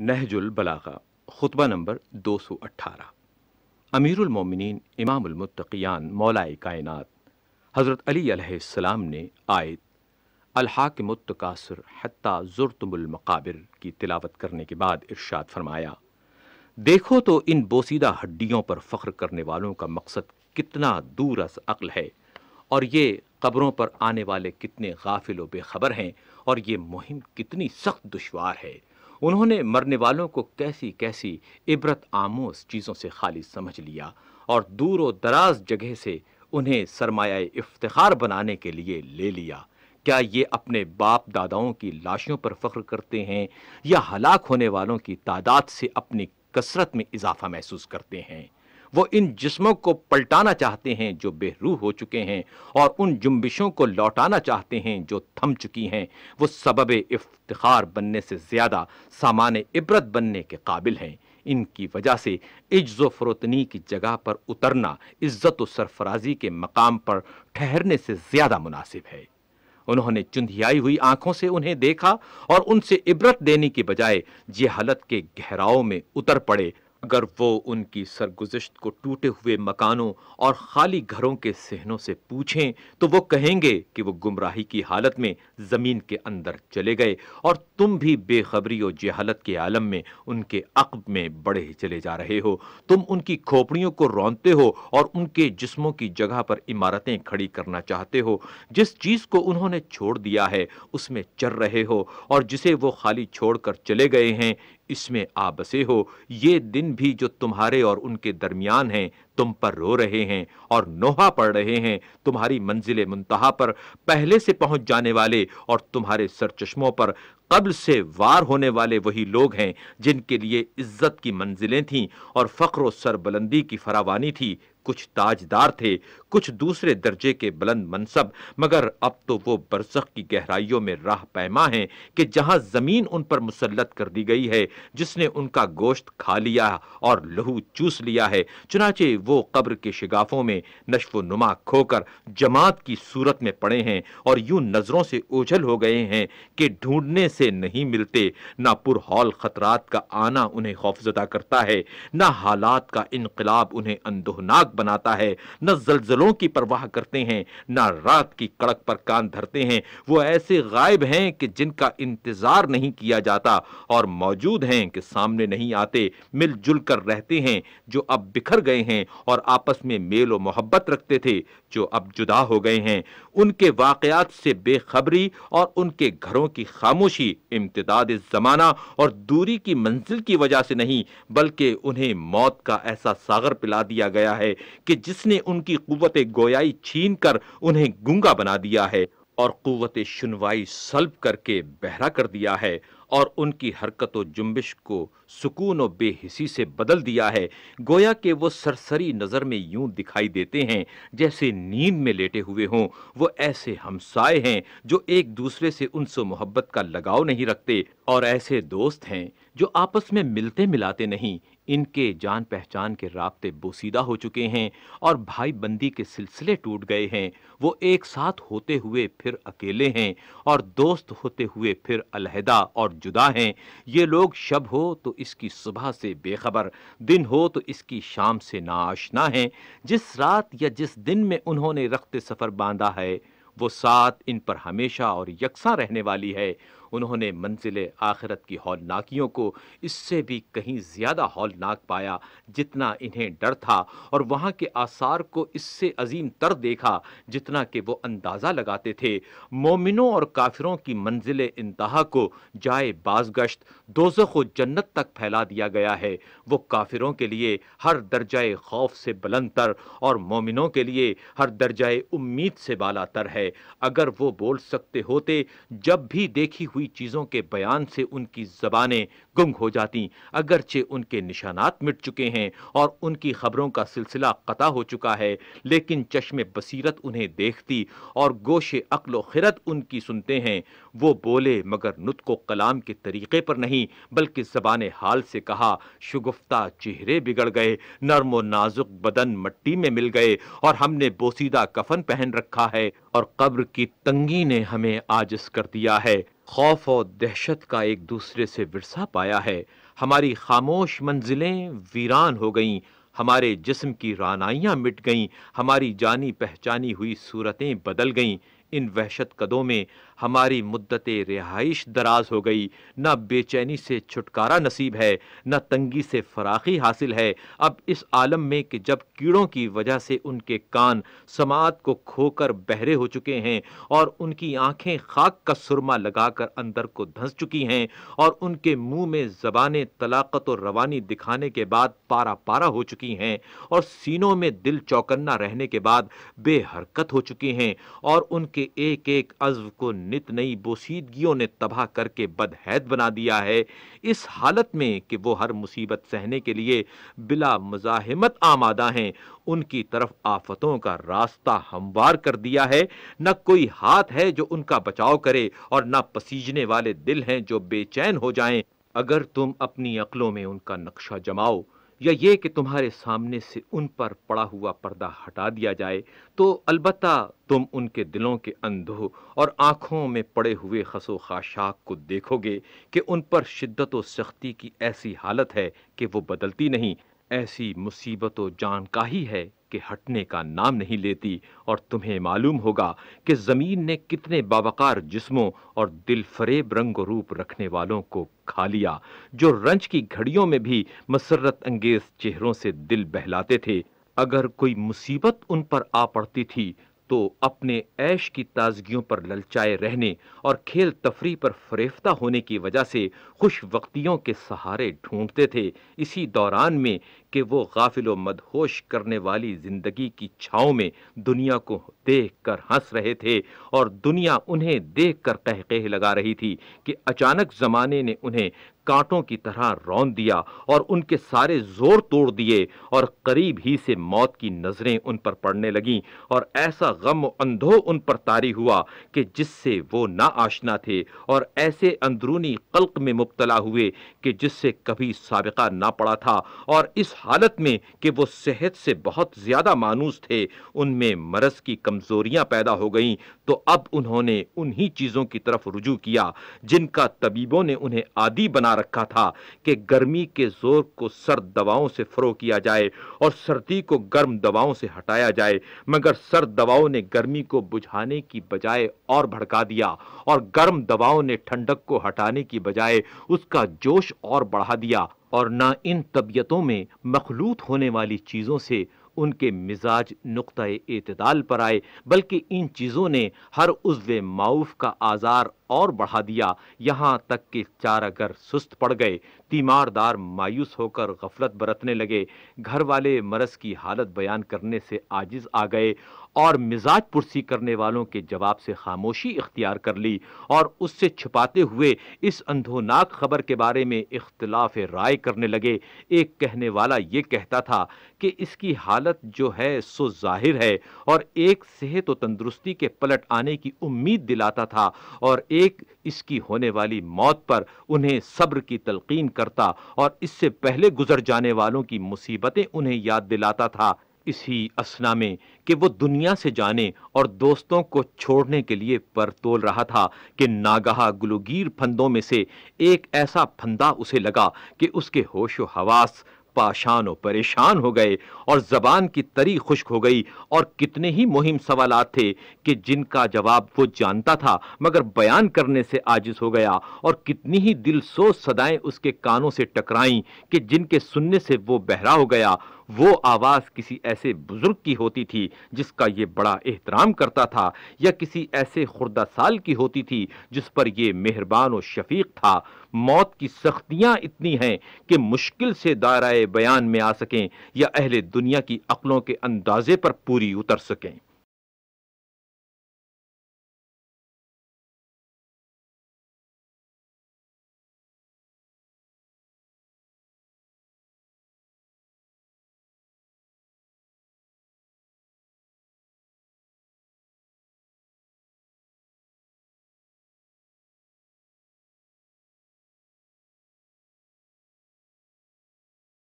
नहजुल बलागा खुतबा नंबर 218 अमीरुल मोमिनीन इमामुल मुत्तकियान मौलाए कायनात हज़रत अली अलैहिस्सलाम ने आयत अलहाक मुतकासर हत्ता ज़ुरतुमुल मकाबिर की तिलावत करने के बाद इरशाद फरमाया देखो तो इन बोसीदा हड्डियों पर फ़ख्र करने वालों का मकसद कितना दूर अस अक्ल है और ये कब्रों पर आने वाले कितने गाफिल व बेखबर हैं और ये मुहिम कितनी सख्त दुशवार है उन्होंने मरने वालों को कैसी कैसी इबरत आमोज चीज़ों से खाली समझ लिया और दूर व दराज जगह से उन्हें सरमाया इफ्तार बनाने के लिए ले लिया क्या ये अपने बाप दादाओं की लाशों पर फख्र करते हैं या हलाक होने वालों की तादाद से अपनी कसरत में इजाफा महसूस करते हैं वो इन जिस्मों को पलटाना चाहते हैं जो बेहरूह हो चुके हैं और उन जुम्बिशों को लौटाना चाहते हैं जो थम चुकी हैं वो सबब इफ्तार बनने से ज़्यादा सामान इबरत बनने के काबिल हैं इनकी वजह से इज्जो फरोतनी की जगह पर उतरना इज़्ज़त सरफराजी के मकाम पर ठहरने से ज़्यादा मुनासिब है उन्होंने चुंधियाई हुई आंखों से उन्हें देखा और उनसे इबरत देने की बजाय जिहालत के गहराओं में उतर पड़े अगर वो उनकी सरगुजश्त को टूटे हुए मकानों और खाली घरों के सहनों से पूछें तो वो कहेंगे कि वो गुमराही की हालत में ज़मीन के अंदर चले गए और तुम भी बेखबरी और जहालत के आलम में उनके अकब में बड़े चले जा रहे हो तुम उनकी खोपड़ियों को रौनते हो और उनके जिस्मों की जगह पर इमारतें खड़ी करना चाहते हो जिस चीज़ को उन्होंने छोड़ दिया है उसमें चर रहे हो और जिसे वो खाली छोड़कर चले गए हैं इसमें आ बसे हो ये दिन भी जो तुम्हारे और उनके दरमियान हैं तुम पर रो रहे हैं और नोहा पड़ रहे हैं तुम्हारी मंजिल मुंतहा पर पहले से पहुंच जाने वाले और तुम्हारे चश्मों पर कब्ल से वार होने वाले वही लोग हैं जिनके लिए इज्जत की मंजिलें थीं और फ़ख्र सरबुलंदी की फरावानी थी कुछ ताजदार थे कुछ दूसरे दर्जे के बुलंद मनसब मगर अब तो वो बरसक़ की गहराइयों में राह पैमा हैं कि जहां ज़मीन उन पर मुसलत कर दी गई है जिसने उनका गोश्त खा लिया और लहू चूस लिया है चुनाचे वो कब्र के शिगाफों में नशव नुमा खोकर जमात की सूरत में पड़े हैं और यूं नज़रों से ओझल हो गए हैं कि ढूंढने से नहीं मिलते ना पुरहौल खतरात का आना उन्हें खौफजदा करता है ना हालात का इनकलाब उन्हें अंदोहनाक बनाता है न जलजलों की परवाह करते हैं न रात की कड़क पर कान धरते हैं वो ऐसे गायब हैं कि जिनका इंतजार नहीं किया जाता और मौजूद हैं कि सामने नहीं आते मिलजुल कर रहते हैं जो अब बिखर गए हैं और आपस में मेल व मोहब्बत रखते थे जो अब जुदा हो गए हैं उनके वाकयात से बेखबरी और उनके घरों की खामोशी इम्तदाद ज़माना और दूरी की मंजिल की वजह से नहीं बल्कि उन्हें मौत का ऐसा सागर पिला दिया गया है कि जिसने उनकी कुत गोयाई छीन कर उन्हें गुंगा बना दिया है और कुत सुनवाई सल्ब करके बहरा कर दिया है और उनकी हरकत व जुम्बिश को सुकून व बेहिसी से बदल दिया है गोया के वो सरसरी नज़र में यूं दिखाई देते हैं जैसे नींद में लेटे हुए हों वो ऐसे हमसाए हैं जो एक दूसरे से उनसे मोहब्बत का लगाव नहीं रखते और ऐसे दोस्त हैं जो आपस में मिलते मिलाते नहीं इनके जान पहचान के रबते बोसीदा हो चुके हैं और भाई बंदी के सिलसिले टूट गए हैं वो एक साथ होते हुए फिर अकेले हैं और दोस्त होते हुए फिर अलहदा और जुदा हैं ये लोग शब हो तो इसकी सुबह से बेखबर दिन हो तो इसकी शाम से नाआशना हैं जिस रात या जिस दिन में उन्होंने रक्त सफ़र बांधा है वो साथ इन पर हमेशा और यकसा रहने वाली है उन्होंने मंजिल आखिरत की हौलनाकियों को इससे भी कहीं ज़्यादा हौलनाक पाया जितना इन्हें डर था और वहाँ के आसार को इससे अजीम तर देखा जितना कि वो अंदाज़ा लगाते थे मोमिनों और काफिरों की मंजिल इंतहा को जाए बाजगश्त दोजख व जन्नत तक फैला दिया गया है वो काफिरों के लिए हर दर्जाए खौफ से बुलंद तर और मोमिनों के लिए हर दर्जाए उम्मीद से बाला तर है अगर वो बोल सकते होते जब भी देखी हुई हुई चीज़ों के बयान से उनकी ज़बानें गुम हो जाती अगरचे उनके निशानात मिट चुके हैं और उनकी खबरों का सिलसिला क़ता हो चुका है लेकिन चश्मे बसीरत उन्हें देखती और गोशे अक्ल खिरत उनकी सुनते हैं वो बोले मगर को कलाम के तरीक़े पर नहीं बल्कि ज़बान हाल से कहा शुगफ्ता चेहरे बिगड़ गए नर्म व नाजुक बदन मट्टी में मिल गए और हमने बोसीदा कफन पहन रखा है और कब्र की तंगी ने हमें आजस कर दिया है खौफ और दहशत का एक दूसरे से विरसा पाया है हमारी खामोश मंजिलें वीरान हो गईं हमारे जिस्म की रानाइयाँ मिट गईं हमारी जानी पहचानी हुई सूरतें बदल गईं इन वहशत कदों में हमारी मुद्दत रिहाइश दराज हो गई न बेचैनी से छुटकारा नसीब है न तंगी से फराखी हासिल है अब इस आलम में कि जब कीड़ों की वजह से उनके कान समात को खोकर बहरे हो चुके हैं और उनकी आंखें खाक का सुरमा लगाकर अंदर को धंस चुकी हैं और उनके मुंह में ज़बान तलाकत और रवानी दिखाने के बाद पारा पारा हो चुकी हैं और सीनों में दिल चौकन्ना रहने के बाद बेहरकत हो चुकी हैं और उनके के एक एक अज्व को नित नई बोसीदगियों ने तबाह करके बदहैद बना दिया है इस हालत में कि वो हर मुसीबत सहने के लिए बिला मजाहमत आमादा हैं उनकी तरफ आफतों का रास्ता हमवार कर दिया है न कोई हाथ है जो उनका बचाव करे और न पसीजने वाले दिल हैं जो बेचैन हो जाएं अगर तुम अपनी अकलों में उनका नक्शा जमाओ या ये कि तुम्हारे सामने से उन पर पड़ा हुआ पर्दा हटा दिया जाए तो अलबत् तुम उनके दिलों के अंधो और आँखों में पड़े हुए खसो खाशाक को देखोगे कि उन पर शिद्दत व सख्ती की ऐसी हालत है कि वो बदलती नहीं ऐसी मुसीबतों जान का ही है कि हटने का नाम नहीं लेती और तुम्हें मालूम होगा कि ज़मीन ने कितने बावकार जिस्मों और दिल फरेब रंग रूप रखने वालों को खा लिया जो रंज की घड़ियों में भी मसरत अंगेज चेहरों से दिल बहलाते थे अगर कोई मुसीबत उन पर आ पड़ती थी तो अपने ऐश की ताजगियों पर ललचाए रहने और खेल तफरी पर फरेफ्ता होने की वजह से खुश वक्तियों के सहारे ढूंढते थे इसी दौरान में कि वो गाफिल मदहोश करने वाली ज़िंदगी की छाओं में दुनिया को देख कर हंस रहे थे और दुनिया उन्हें देख कर कह लगा रही थी कि अचानक ज़माने ने उन्हें कांटों की तरह रौन दिया और उनके सारे जोर तोड़ दिए और करीब ही से मौत की नजरें उन पर पड़ने लगीं और ऐसा गम अंधो उन पर तारी हुआ कि जिससे वो ना आशना थे और ऐसे अंदरूनी कल्क में मुबतला हुए कि जिससे कभी सबका ना पड़ा था और इस हालत में कि वो सेहत से बहुत ज्यादा मानूस थे उनमें मरस की कमजोरियां पैदा हो गईं तो अब उन्होंने उन्हीं चीजों की तरफ रुजू किया जिनका तबीबों ने उन्हें आदि बना रखा था कि गर्मी के जोर को सर्द दवाओं से फ्रो किया जाए और सर्दी को गर्म दवाओं से हटाया जाए मगर सर्द दवाओं ने गर्मी को बुझाने की बजाय और भड़का दिया और गर्म दवाओं ने ठंडक को हटाने की बजाय उसका जोश और बढ़ा दिया और ना इन तबीयतों में मखलूत होने वाली चीज़ों से उनके मिजाज नुक़ एतदाल पर आए बल्कि इन चीज़ों ने हर उज्व माऊफ का आज़ार और बढ़ा दिया यहाँ तक कि अगर सुस्त पड़ गए तीमारदार मायूस होकर गफलत बरतने लगे घर वाले मरस की हालत बयान करने से आजिज आ गए और मिजाज पुरसी करने वालों के जवाब से खामोशी इख्तियार कर ली और उससे छुपाते हुए इस अंधोनाक खबर के बारे में इख्तलाफ राय करने लगे एक कहने वाला ये कहता था कि इसकी हालत जो है सो जाहिर है और एक सेहत व तंदरुस्ती के पलट आने की उम्मीद दिलाता था और एक इसकी होने वाली मौत पर उन्हें सब्र की तलकीन करता और इससे पहले गुजर जाने वालों की मुसीबतें उन्हें याद दिलाता था इसी असना में कि वो दुनिया से जाने और दोस्तों को छोड़ने के लिए पर तोल रहा था कि नागहा गुलगीर फंदों में से एक ऐसा फंदा उसे लगा कि उसके होशो हवास पाशान परेशान हो गए और जबान की तरी खुश्क हो गई और कितने ही मुहिम सवाल थे कि जिनका जवाब वो जानता था मगर बयान करने से आजिज हो गया और कितनी ही दिल सोच सदाएं उसके कानों से टकराई कि जिनके सुनने से वो बहरा हो गया वो आवाज़ किसी ऐसे बुज़ुर्ग की होती थी जिसका ये बड़ा एहतराम करता था या किसी ऐसे खुर्दा साल की होती थी जिस पर यह मेहरबान और शफीक था मौत की सख्तियाँ इतनी हैं कि मुश्किल से दायरा बयान में आ सकें या अहले दुनिया की अकलों के अंदाजे पर पूरी उतर सकें